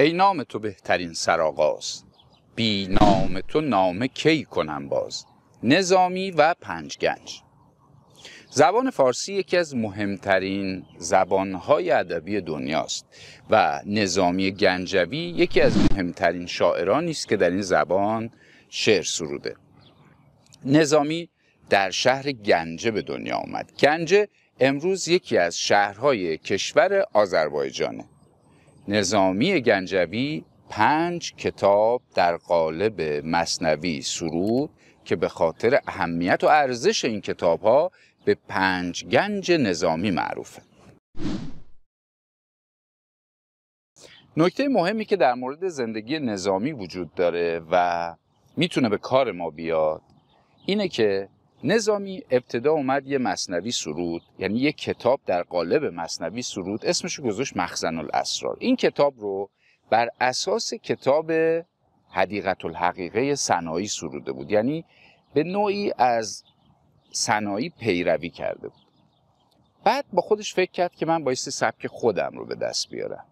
ای نام تو بهترین سرآغاز بی نام تو نام کی کنم باز نظامی و پنج گنج زبان فارسی یکی از مهمترین زبانهای ادبی دنیاست و نظامی گنجوی یکی از مهمترین شاعرانی است که در این زبان شعر سروده نظامی در شهر گنجه به دنیا آمد گنجه امروز یکی از شهرهای کشور آذربایجانه نظامی گنجوی پنج کتاب در قالب مصنوی سرود که به خاطر اهمیت و ارزش این کتاب ها به پنج گنج نظامی معروفه نکته مهمی که در مورد زندگی نظامی وجود داره و میتونه به کار ما بیاد اینه که نظامی ابتدا اومد یه مصنوی سرود یعنی یه کتاب در قالب مصنوی سرود اسمش گذاشت مخزن الاسرار این کتاب رو بر اساس کتاب حدیقت الحقیقه سنایی سروده بود یعنی به نوعی از سنایی پیروی کرده بود بعد با خودش فکر کرد که من بایستی سبک خودم رو به دست بیارم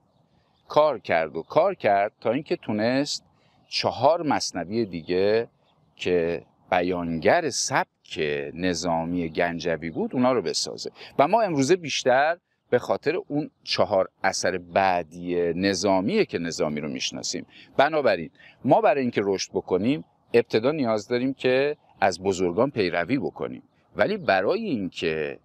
کار کرد و کار کرد تا اینکه تونست چهار مصنوی دیگه که بیانگر سبک نظامی گنجوی بود اونا رو بسازه و ما امروزه بیشتر به خاطر اون چهار اثر بعدی نظامیه که نظامی رو میشناسیم بنابراین ما برای اینکه رشد بکنیم ابتدا نیاز داریم که از بزرگان پیروی بکنیم ولی برای اینکه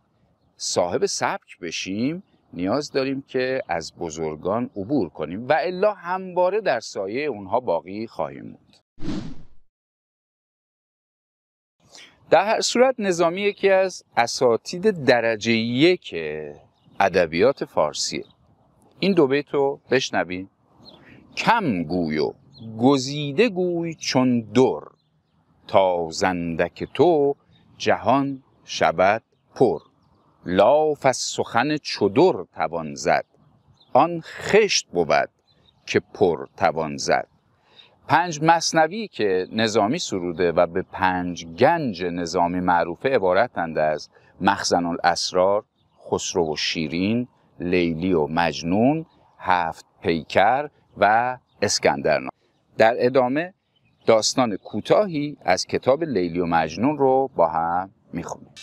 صاحب سبک بشیم نیاز داریم که از بزرگان عبور کنیم و الا همواره در سایه اونها باقی خواهیم بود در هر صورت نظامی یکی از اساتید درجه یک ادبیات فارسیه این دو بیت رو بشنویم کم گوی و گزیده گوی چون دور تا زندک تو جهان شود پر لاف از سخن چدر توان زد آن خشت بود که پر توان زد پنج مصنوی که نظامی سروده و به پنج گنج نظامی معروفه عبارتند از مخزن الاسرار، خسرو و شیرین، لیلی و مجنون، هفت پیکر و اسکندرنا در ادامه داستان کوتاهی از کتاب لیلی و مجنون رو با هم میخونیم